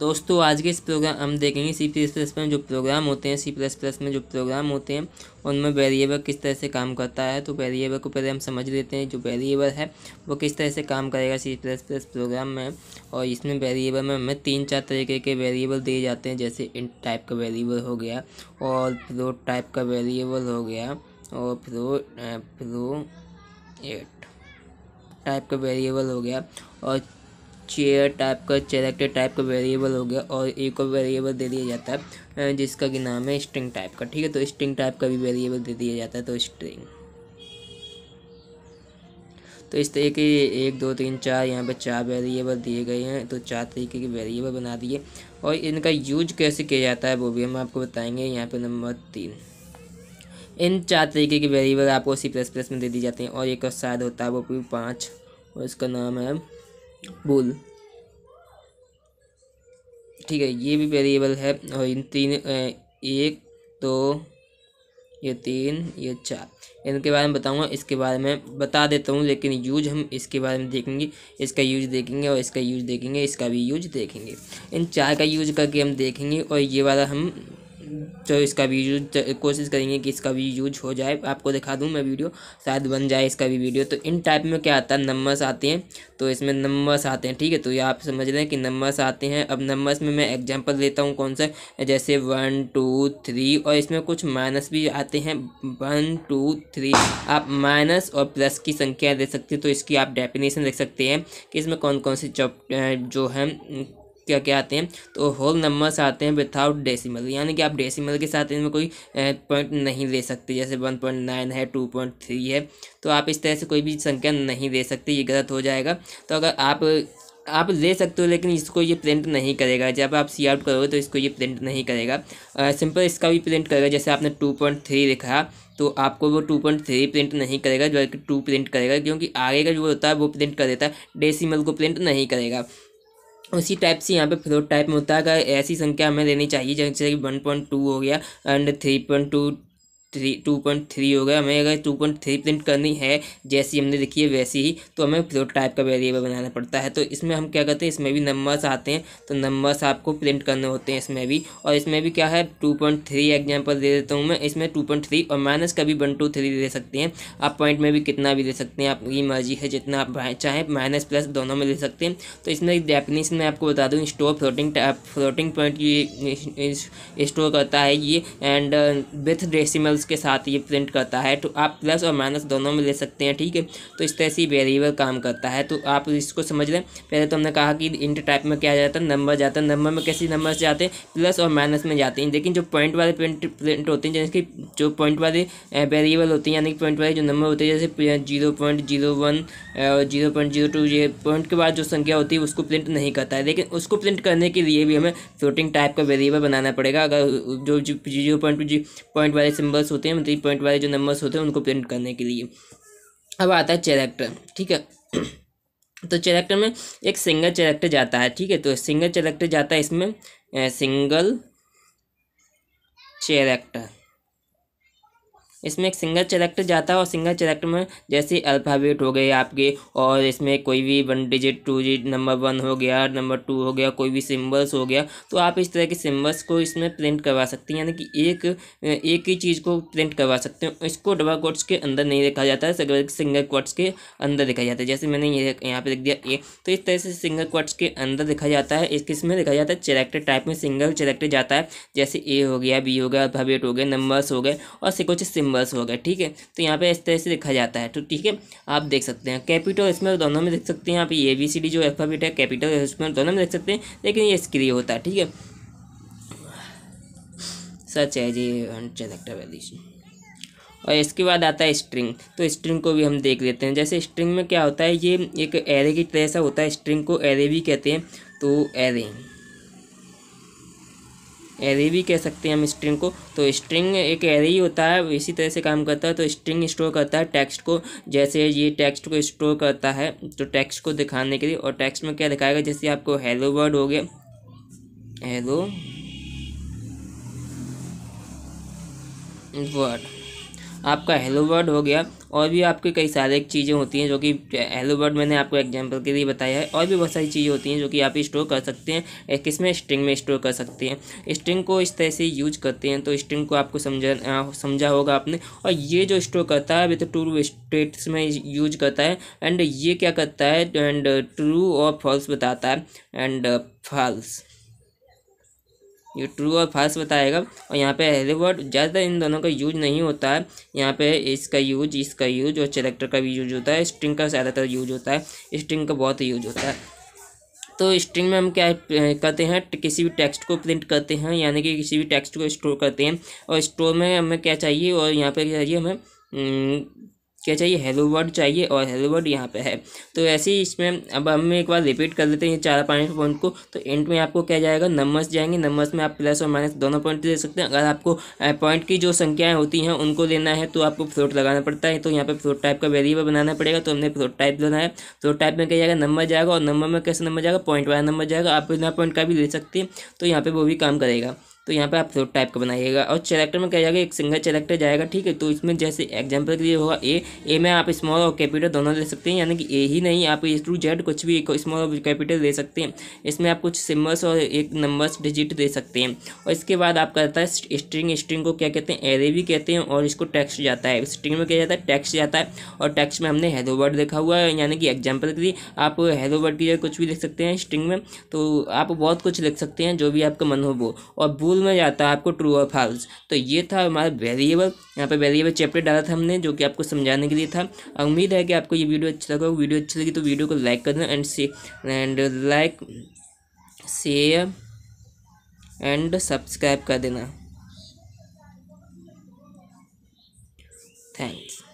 दोस्तों आज के इस प्रोग्राम हम देखेंगे सी प्लस प्लस में जो प्रोग्राम होते हैं सी प्लस प्लस में जो प्रोग्राम होते हैं उनमें वेरिएबल किस तरह से काम करता है तो वेरिएबल को पहले हम समझ लेते हैं जो वेरिएबल है वो किस तरह से काम करेगा सी प्लस प्लस प्रोग्राम में और इसमें वेरिएबल में हमें तीन चार तरीके के वेरिएबल दिए जाते हैं जैसे इन टाइप का वेरिएबल हो गया और प्रो टाइप का वेरिएबल हो गया और प्रो प्रो एट टाइप का वेरिएबल हो गया और चेयर टाइप का चैरेक्टर टाइप का वेरिएबल हो गया और एक और वेरिएबल दे दिया जाता है जिसका कि नाम है स्ट्रिंग टाइप का ठीक है तो स्ट्रिंग टाइप का भी वेरिएबल दे दिया जाता है तो स्ट्रिंग तो इस तरीके एक दो तीन चार यहाँ पर चार वेरिएबल दिए गए हैं तो चार तरीके के वेरिएबल बना दिए और इनका यूज कैसे किया जाता है वो भी हम आपको बताएंगे यहाँ पर नंबर तीन इन चार तरीके के वेरिएबल आपको सी प्लस प्लस में दे दिए जाते हैं और एक और शायद होता है वो भी पाँच और इसका नाम है बोल ठीक है ये भी वेरिएबल है और इन तीन एक दो ये तीन ये चार इनके बारे में बताऊंगा इसके बारे में बता देता हूँ लेकिन यूज हम इसके बारे में देखेंगे इसका यूज देखेंगे और इसका यूज देखेंगे इसका भी यूज देखेंगे इन चार का यूज करके हम देखेंगे और ये वाला हम तो इसका भी यूज तो कोशिश करेंगे कि इसका भी यूज हो जाए आपको दिखा दूँ मैं वीडियो शायद बन जाए इसका भी वीडियो तो इन टाइप में क्या आता है नंबर्स आते हैं तो इसमें नंबर्स आते हैं ठीक है तो ये आप समझ रहे हैं कि नंबर्स आते हैं अब नंबर्स में मैं एग्जाम्पल देता हूँ कौन सा जैसे वन टू थ्री और इसमें कुछ माइनस भी आते हैं वन टू थ्री आप माइनस और प्लस की संख्या दे सकते हैं तो इसकी आप डेफिनेशन देख सकते हैं कि इसमें कौन कौन से जो है क्या क्या आते हैं तो होल नंबर्स आते हैं विथआउट डेसिमल यानी कि आप डेसिमल के साथ इनमें कोई पॉइंट नहीं ले सकते जैसे वन पॉइंट नाइन है टू पॉइंट थ्री है तो आप इस तरह से कोई भी संख्या नहीं ले सकते ये गलत हो जाएगा तो अगर आप आप ले सकते हो लेकिन इसको ये प्रिंट नहीं करेगा जब आप सी आउट करोगे तो इसको ये प्रिंट नहीं करेगा सिंपल इसका भी प्रिंट करेगा जैसे आपने टू पॉइंट थ्री लिखा तो आपको वो टू पॉइंट थ्री प्रिंट नहीं करेगा बल्कि टू प्रिंट करेगा क्योंकि आगे का जो होता है वो प्रिंट कर देता है डेसिमल को प्रिंट नहीं करेगा उसी टाइप से यहाँ पे फ्लोट टाइप में होता है अगर ऐसी संख्या हमें देनी चाहिए जैसे कि वन पॉइंट टू हो गया and three point two three two point three हो गया हमें अगर टू पॉइंट थ्री प्रिंट करनी है जैसी हमने लिखी है वैसी ही तो हमें प्रोटोटाइप का वेरिएबल बनाना पड़ता है तो इसमें हम क्या करते हैं इसमें भी नंबर्स आते हैं तो नंबर्स आपको प्रिंट करने होते हैं इसमें भी और इसमें भी क्या है टू पॉइंट थ्री एग्जाम्पल दे देता हूँ मैं इसमें टू पॉइंट थ्री और माइनस का भी वन टू थ्री दे सकते हैं आप पॉइंट में भी कितना भी दे सकते हैं आपकी मर्जी है जितना आप चाहें माइनस प्लस दोनों में दे सकते हैं तो इसमें एक डेफिनेशन मैं आपको बता दूँ स्टोर फ्लोटिंग फ्लोटिंग पॉइंट ये स्टोर करता है ये एंड विथ डेसीमल वैल्यूज़ के साथ ये प्रिंट करता है तो आप प्लस और माइनस दोनों में ले सकते हैं ठीक है तो इस तरह से वेरिएबल काम करता है तो आप इसको समझ लें पहले तो हमने कहा कि इंट टाइप में क्या जाता है नंबर जाता है नंबर में कैसे नंबर जाते हैं प्लस और माइनस में जाते हैं लेकिन जो पॉइंट वाले प्रिंट प्रिंट होते हैं जैसे कि जो पॉइंट वाले वेरिएबल होते हैं यानी कि पॉइंट वाले जो नंबर होते हैं जैसे zero point zero one zero point zero two ये पॉइंट के बाद जो संख्या होती है उसको प्रिंट नहीं करता है लेकिन उसको प्रिंट करने के लिए भी हमें फ्लोटिंग टाइप का वेरिएबल बनाना पड़ेगा अगर जो जीरो पॉइंट पॉइंट वाले सिम्बल्स नंबर्स होते हैं मतलब पॉइंट वाले जो नंबर्स होते हैं उनको प्रिंट करने के लिए अब आता है चैरेक्टर ठीक है तो चैरेक्टर में एक सिंगल चैरेक्टर जाता है ठीक है तो सिंगल चैरेक्टर जाता है इसमें सिंगल चैरेक्टर इसमें एक सिंगल चैरेक्टर जाता है और सिंगल चैरेक्टर में जैसे अल्फ़ाबेट हो गए आपके और इसमें कोई भी one digit two digit number one हो गया नंबर टू हो गया कोई भी सिम्बल्स हो गया तो आप इस तरह के सिम्बल्स को इसमें प्रिंट करवा सकते हैं यानी कि एक एक ही चीज़ को प्रिंट करवा सकते हैं इसको डबल कोट्स के अंदर नहीं रखा जाता है सिंगल कोट्स के अंदर दिखा जाता है जैसे मैंने ये यहाँ पर लिख दिया ए तो इस तरह से सिंगल कोट्स के अंदर दिखा जाता है इस किस में दिखा जाता है चैरेक्टर टाइप में सिंगल चैरेक्टर जाता है जैसे ए हो गया बी हो गया अल्फ़ाबेट हो गया नंबर्स हो गए और कुछ कोचिंग बस हो गया ठीक है तो यहाँ पे इस तरह से देखा जाता है तो ठीक है आप देख सकते हैं कैपिटल इसमें दोनों में देख सकते हैं यहाँ पे ए बी सी डी जो एल्फाबेट है कैपिटल इसमें दोनों में देख सकते हैं लेकिन ये स्क्रिय होता है ठीक है सच है जी हंड्रेड और इसके बाद आता है स्ट्रिंग तो स्ट्रिंग को भी हम देख लेते हैं जैसे स्ट्रिंग में क्या होता है ये एक एरे की तरह सा होता है स्ट्रिंग को एरे भी कहते हैं तो एरे एरे भी कह सकते हैं हम स्ट्रिंग को तो स्ट्रिंग एक एरे ही होता है इसी तरह से काम करता है तो स्ट्रिंग स्टोर करता है टेक्स्ट को जैसे ये टेक्स्ट को स्टोर करता है तो टेक्स्ट को दिखाने के लिए और टेक्स्ट में क्या दिखाएगा जैसे आपको हेलो वर्ड हो गया हेलो वर्ड आपका हेलो वर्ड हो गया और भी आपके कई सारे चीज़ें होती हैं जो कि हेलो वर्ड मैंने आपको एग्जांपल के लिए बताया है और भी बहुत सारी चीज़ें होती हैं जो कि आप स्टोर कर सकते हैं किस में स्ट्रिंग में स्टोर कर सकते हैं स्ट्रिंग को इस तरह से यूज करते हैं तो स्ट्रिंग को आपको समझा समझा होगा आपने और ये जो स्टोर करता है विथ ट्रू स्टेट्स में यूज करता है एंड ये क्या करता है एंड ट्रू और फॉल्स बताता है एंड फॉल्स ये ट्रू और फास्ट बताएगा और यहाँ पे हेलीवर्ड ज़्यादातर इन दोनों का यूज नहीं होता है यहाँ पे इसका यूज इसका यूज और चैरेक्टर का भी यूज होता है स्ट्रिंग का ज़्यादातर यूज होता है स्ट्रिंग का बहुत यूज होता है तो स्ट्रिंग में हम क्या करते हैं किसी भी टेक्स्ट को प्रिंट करते हैं यानी कि किसी भी टेक्स्ट को स्टोर करते हैं और स्टोर में हमें क्या चाहिए और यहाँ पर क्या चाहिए हमें क्या चाहिए हेलो वर्ड चाहिए और हेलो वर्ड यहाँ पे है तो ऐसे ही इसमें अब हम एक बार रिपीट कर लेते हैं चार पाँच पॉइंट को तो एंड में आपको क्या जाएगा नंबर्स जाएंगे नंबर्स में आप प्लस और माइनस दोनों पॉइंट दे सकते हैं अगर आपको पॉइंट की जो संख्याएँ होती हैं उनको लेना है तो आपको फ्लोट लगाना पड़ता है तो यहाँ पर फ्लोट टाइप का वेरिएबल बनाना पड़ेगा तो हमने फ्लोट टाइप बनाया फ्लोट टाइप में क्या जाएगा नंबर जाएगा और नंबर में कैसे नंबर जाएगा पॉइंट वाला नंबर जाएगा आप बिना पॉइंट का भी ले सकते हैं तो यहाँ पर वो भी काम करेगा तो यहाँ पे आप फ्लोट टाइप का बनाइएगा और चैरेक्टर में क्या जाएगा एक सिंगल चैरेक्टर जाएगा ठीक है तो इसमें जैसे एग्जाम्पल के लिए होगा ए ए में आप स्मॉल और कैपिटल दोनों ले सकते हैं यानी कि ए ही नहीं आप ए टू जेड कुछ भी स्मॉल और कैपिटल ले सकते हैं इसमें आप कुछ सिम्बल्स और एक नंबर्स डिजिट दे सकते हैं और इसके बाद आपका रहता है स्ट्रिंग स्ट्रिंग को क्या कहते हैं एरे भी कहते हैं और इसको टैक्स जाता है स्ट्रिंग में क्या जाता है टैक्स जाता है और टैक्स में हमने हेलो वर्ड देखा हुआ है यानी कि एग्जाम्पल के लिए आप हेलो वर्ड की जगह कुछ भी लिख सकते हैं स्ट्रिंग में तो आप बहुत कुछ लिख सकते हैं जो भी आपका मन हो वो और बोल ट्रू में जाता है आपको ट्रू और फॉल्स तो ये था हमारा वेरिएबल यहाँ पे वेरिएबल चैप्टर डाला था हमने जो कि आपको समझाने के लिए था उम्मीद है कि आपको ये वीडियो अच्छा लगा वीडियो अच्छी लगी तो वीडियो को लाइक कर देना एंड से and like share and subscribe कर देना थैंक्स